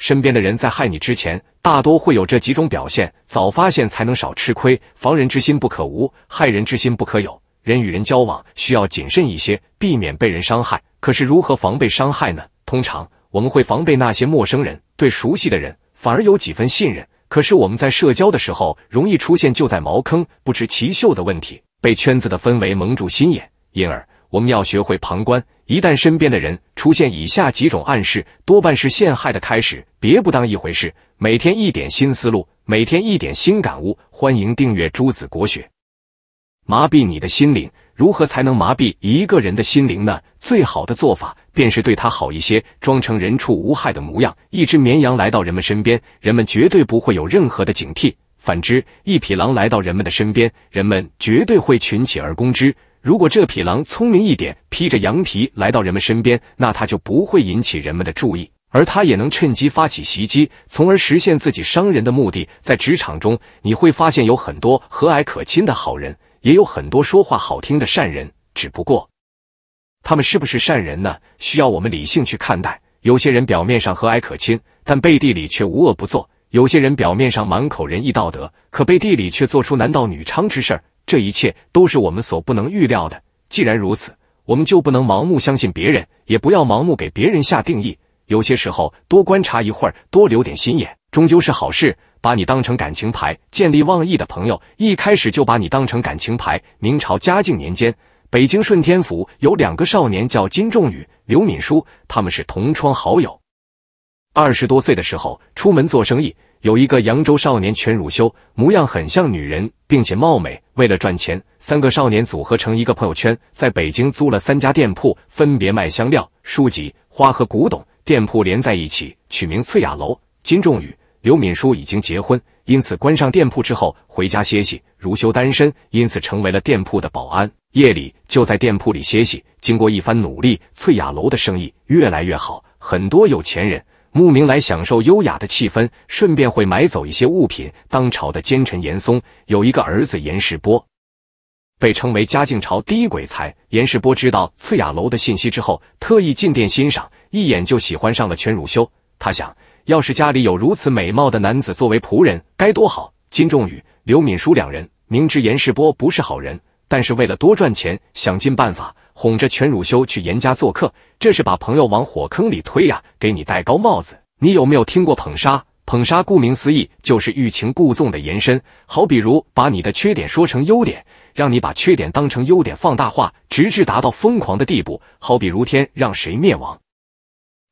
身边的人在害你之前，大多会有这几种表现，早发现才能少吃亏，防人之心不可无，害人之心不可有。人与人交往需要谨慎一些，避免被人伤害。可是如何防备伤害呢？通常我们会防备那些陌生人，对熟悉的人反而有几分信任。可是我们在社交的时候，容易出现就在茅坑不知其秀的问题，被圈子的氛围蒙住心眼，因而。我们要学会旁观，一旦身边的人出现以下几种暗示，多半是陷害的开始，别不当一回事。每天一点新思路，每天一点新感悟。欢迎订阅《朱子国学》。麻痹你的心灵，如何才能麻痹一个人的心灵呢？最好的做法便是对他好一些，装成人畜无害的模样。一只绵羊来到人们身边，人们绝对不会有任何的警惕；反之，一匹狼来到人们的身边，人们绝对会群起而攻之。如果这匹狼聪明一点，披着羊皮来到人们身边，那他就不会引起人们的注意，而他也能趁机发起袭击，从而实现自己伤人的目的。在职场中，你会发现有很多和蔼可亲的好人，也有很多说话好听的善人，只不过他们是不是善人呢？需要我们理性去看待。有些人表面上和蔼可亲，但背地里却无恶不作；有些人表面上满口仁义道德，可背地里却做出男盗女娼之事。这一切都是我们所不能预料的。既然如此，我们就不能盲目相信别人，也不要盲目给别人下定义。有些时候，多观察一会儿，多留点心眼，终究是好事。把你当成感情牌、见利忘义的朋友，一开始就把你当成感情牌。明朝嘉靖年间，北京顺天府有两个少年叫金仲宇、刘敏书，他们是同窗好友。二十多岁的时候，出门做生意。有一个扬州少年全汝修，模样很像女人，并且貌美。为了赚钱，三个少年组合成一个朋友圈，在北京租了三家店铺，分别卖香料、书籍、花和古董。店铺连在一起，取名翠雅楼。金仲宇、刘敏书已经结婚，因此关上店铺之后回家歇息。如修单身，因此成为了店铺的保安，夜里就在店铺里歇息。经过一番努力，翠雅楼的生意越来越好，很多有钱人。慕名来享受优雅的气氛，顺便会买走一些物品。当朝的奸臣严嵩有一个儿子严世蕃，被称为嘉靖朝第一鬼才。严世蕃知道翠雅楼的信息之后，特意进店欣赏，一眼就喜欢上了全汝修。他想要是家里有如此美貌的男子作为仆人，该多好！金仲宇、刘敏书两人明知严世蕃不是好人，但是为了多赚钱，想尽办法。哄着全汝修去严家做客，这是把朋友往火坑里推呀！给你戴高帽子，你有没有听过捧杀？捧杀顾名思义就是欲擒故纵的延伸。好比如把你的缺点说成优点，让你把缺点当成优点放大化，直至达到疯狂的地步。好比如天让谁灭亡，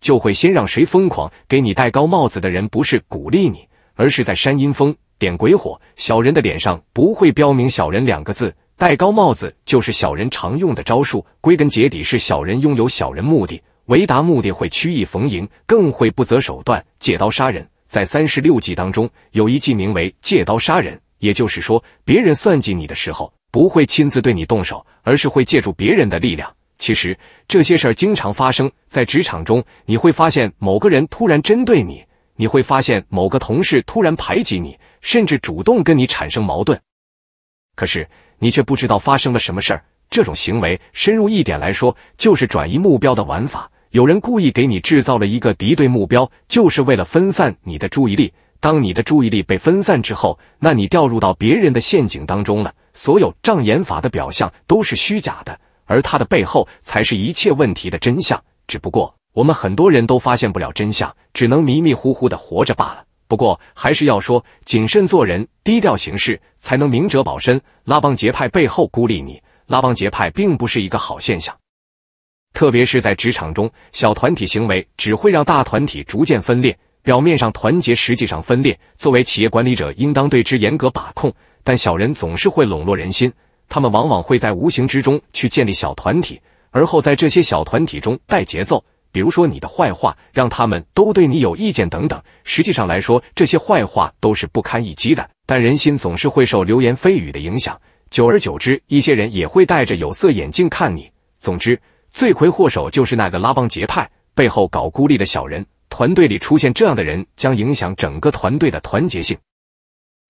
就会先让谁疯狂。给你戴高帽子的人不是鼓励你，而是在煽阴风、点鬼火。小人的脸上不会标明“小人”两个字。戴高帽子就是小人常用的招数，归根结底是小人拥有小人目的，为达目的会曲意逢迎，更会不择手段借刀杀人。在三十六计当中，有一计名为借刀杀人，也就是说，别人算计你的时候，不会亲自对你动手，而是会借助别人的力量。其实这些事儿经常发生在职场中，你会发现某个人突然针对你，你会发现某个同事突然排挤你，甚至主动跟你产生矛盾。可是，你却不知道发生了什么事儿。这种行为，深入一点来说，就是转移目标的玩法。有人故意给你制造了一个敌对目标，就是为了分散你的注意力。当你的注意力被分散之后，那你掉入到别人的陷阱当中了。所有障眼法的表象都是虚假的，而它的背后，才是一切问题的真相。只不过，我们很多人都发现不了真相，只能迷迷糊糊的活着罢了。不过，还是要说，谨慎做人，低调行事，才能明哲保身。拉帮结派背后孤立你，拉帮结派并不是一个好现象，特别是在职场中，小团体行为只会让大团体逐渐分裂，表面上团结，实际上分裂。作为企业管理者，应当对之严格把控。但小人总是会笼络人心，他们往往会在无形之中去建立小团体，而后在这些小团体中带节奏。比如说你的坏话，让他们都对你有意见等等。实际上来说，这些坏话都是不堪一击的。但人心总是会受流言蜚语的影响，久而久之，一些人也会戴着有色眼镜看你。总之，罪魁祸首就是那个拉帮结派、背后搞孤立的小人。团队里出现这样的人，将影响整个团队的团结性。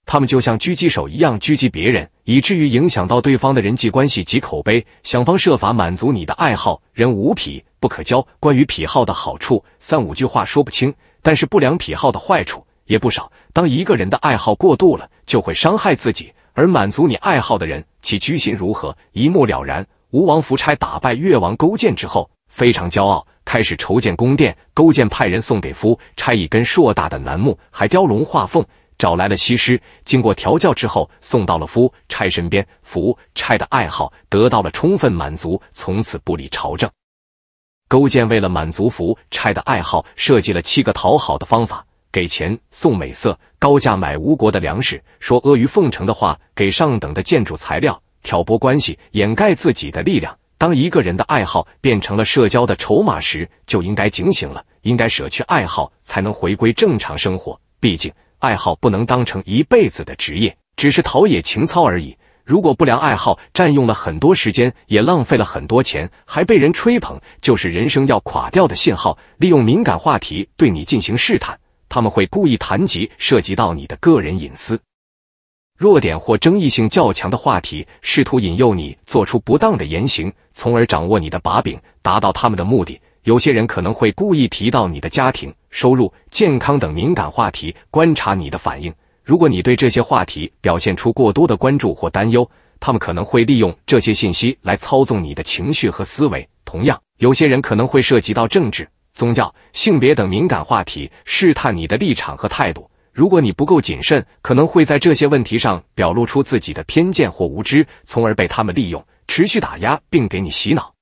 他们就像狙击手一样狙击别人，以至于影响到对方的人际关系及口碑。想方设法满足你的爱好，人无癖不可交。关于癖好的好处，三五句话说不清，但是不良癖好的坏处也不少。当一个人的爱好过度了，就会伤害自己。而满足你爱好的人，其居心如何，一目了然。吴王夫差打败越王勾践之后，非常骄傲，开始筹建宫殿。勾践派人送给夫差一根硕大的楠木，还雕龙画凤。找来了西施，经过调教之后，送到了夫差身边。夫差的爱好得到了充分满足，从此不理朝政。勾践为了满足夫差的爱好，设计了七个讨好的方法：给钱、送美色、高价买吴国的粮食、说阿谀奉承的话、给上等的建筑材料、挑拨关系、掩盖自己的力量。当一个人的爱好变成了社交的筹码时，就应该警醒了，应该舍去爱好，才能回归正常生活。毕竟。爱好不能当成一辈子的职业，只是陶冶情操而已。如果不良爱好占用了很多时间，也浪费了很多钱，还被人吹捧，就是人生要垮掉的信号。利用敏感话题对你进行试探，他们会故意谈及涉及到你的个人隐私、弱点或争议性较强的话题，试图引诱你做出不当的言行，从而掌握你的把柄，达到他们的目的。有些人可能会故意提到你的家庭、收入、健康等敏感话题，观察你的反应。如果你对这些话题表现出过多的关注或担忧，他们可能会利用这些信息来操纵你的情绪和思维。同样，有些人可能会涉及到政治、宗教、性别等敏感话题，试探你的立场和态度。如果你不够谨慎，可能会在这些问题上表露出自己的偏见或无知，从而被他们利用，持续打压并给你洗脑。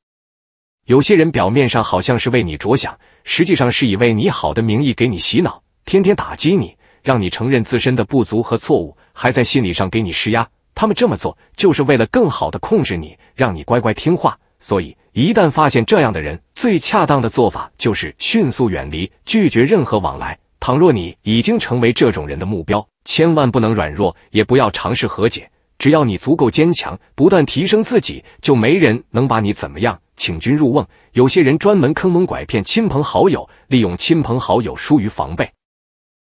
有些人表面上好像是为你着想，实际上是以为你好的名义给你洗脑，天天打击你，让你承认自身的不足和错误，还在心理上给你施压。他们这么做就是为了更好的控制你，让你乖乖听话。所以，一旦发现这样的人，最恰当的做法就是迅速远离，拒绝任何往来。倘若你已经成为这种人的目标，千万不能软弱，也不要尝试和解。只要你足够坚强，不断提升自己，就没人能把你怎么样。请君入瓮。有些人专门坑蒙拐骗亲朋好友，利用亲朋好友疏于防备，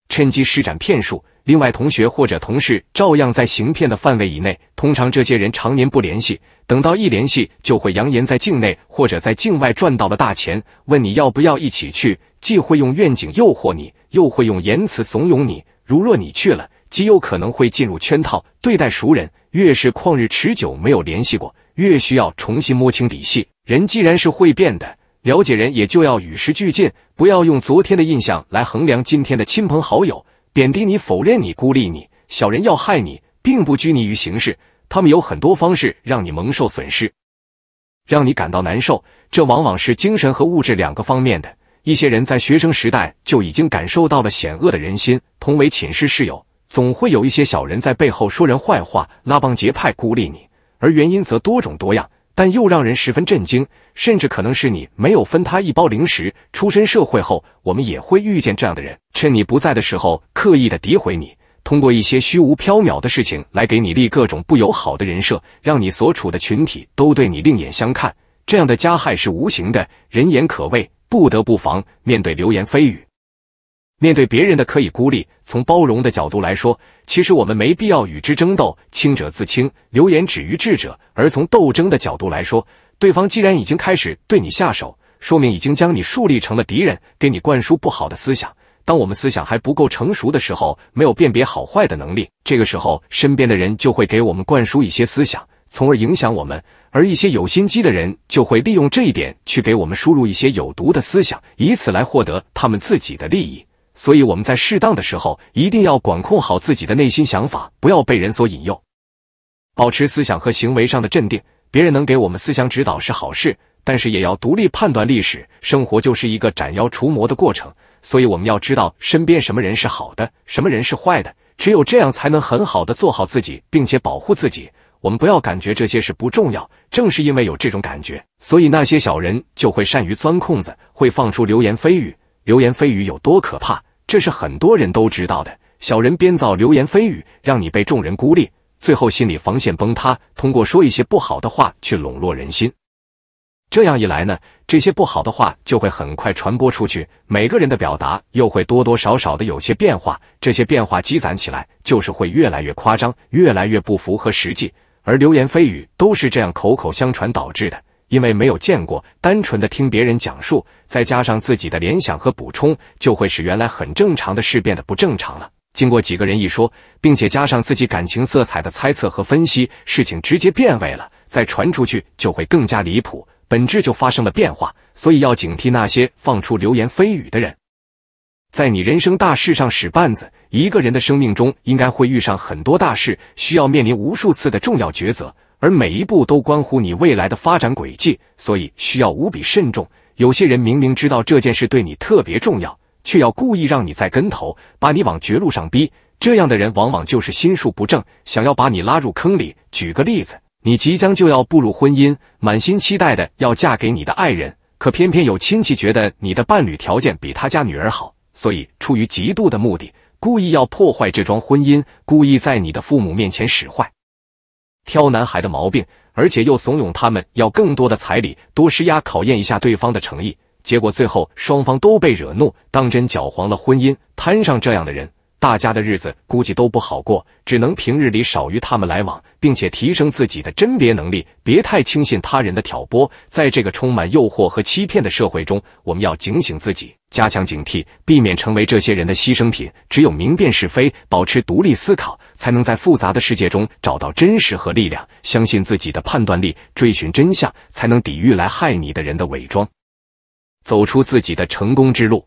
趁机施展骗术。另外，同学或者同事照样在行骗的范围以内。通常这些人常年不联系，等到一联系，就会扬言在境内或者在境外赚到了大钱，问你要不要一起去。既会用愿景诱惑你，又会用言辞怂恿你。如若你去了，极有可能会进入圈套。对待熟人，越是旷日持久没有联系过，越需要重新摸清底细。人既然是会变的，了解人也就要与时俱进，不要用昨天的印象来衡量今天的亲朋好友，贬低你、否认你、孤立你，小人要害你，并不拘泥于形式，他们有很多方式让你蒙受损失，让你感到难受。这往往是精神和物质两个方面的一些人在学生时代就已经感受到了险恶的人心。同为寝室室友，总会有一些小人在背后说人坏话，拉帮结派孤立你，而原因则多种多样。但又让人十分震惊，甚至可能是你没有分他一包零食。出身社会后，我们也会遇见这样的人，趁你不在的时候，刻意的诋毁你，通过一些虚无缥缈的事情来给你立各种不友好的人设，让你所处的群体都对你另眼相看。这样的加害是无形的，人言可畏，不得不防。面对流言蜚语。面对别人的可以孤立，从包容的角度来说，其实我们没必要与之争斗，清者自清，流言止于智者。而从斗争的角度来说，对方既然已经开始对你下手，说明已经将你树立成了敌人，给你灌输不好的思想。当我们思想还不够成熟的时候，没有辨别好坏的能力，这个时候身边的人就会给我们灌输一些思想，从而影响我们。而一些有心机的人就会利用这一点去给我们输入一些有毒的思想，以此来获得他们自己的利益。所以我们在适当的时候一定要管控好自己的内心想法，不要被人所引诱，保持思想和行为上的镇定。别人能给我们思想指导是好事，但是也要独立判断历史。生活就是一个斩妖除魔的过程，所以我们要知道身边什么人是好的，什么人是坏的。只有这样才能很好的做好自己，并且保护自己。我们不要感觉这些事不重要，正是因为有这种感觉，所以那些小人就会善于钻空子，会放出流言蜚语。流言蜚语有多可怕？这是很多人都知道的。小人编造流言蜚语，让你被众人孤立，最后心理防线崩塌。通过说一些不好的话去笼络人心，这样一来呢，这些不好的话就会很快传播出去。每个人的表达又会多多少少的有些变化，这些变化积攒起来，就是会越来越夸张，越来越不符合实际。而流言蜚语都是这样口口相传导致的。因为没有见过，单纯的听别人讲述，再加上自己的联想和补充，就会使原来很正常的事变得不正常了。经过几个人一说，并且加上自己感情色彩的猜测和分析，事情直接变味了。再传出去就会更加离谱，本质就发生了变化。所以要警惕那些放出流言蜚语的人，在你人生大事上使绊子。一个人的生命中应该会遇上很多大事，需要面临无数次的重要抉择。而每一步都关乎你未来的发展轨迹，所以需要无比慎重。有些人明明知道这件事对你特别重要，却要故意让你栽跟头，把你往绝路上逼。这样的人往往就是心术不正，想要把你拉入坑里。举个例子，你即将就要步入婚姻，满心期待的要嫁给你的爱人，可偏偏有亲戚觉得你的伴侣条件比他家女儿好，所以出于嫉妒的目的，故意要破坏这桩婚姻，故意在你的父母面前使坏。挑男孩的毛病，而且又怂恿他们要更多的彩礼，多施压考验一下对方的诚意。结果最后双方都被惹怒，当真搅黄了婚姻，摊上这样的人，大家的日子估计都不好过，只能平日里少与他们来往。并且提升自己的甄别能力，别太轻信他人的挑拨。在这个充满诱惑和欺骗的社会中，我们要警醒自己，加强警惕，避免成为这些人的牺牲品。只有明辨是非，保持独立思考，才能在复杂的世界中找到真实和力量。相信自己的判断力，追寻真相，才能抵御来害你的人的伪装，走出自己的成功之路。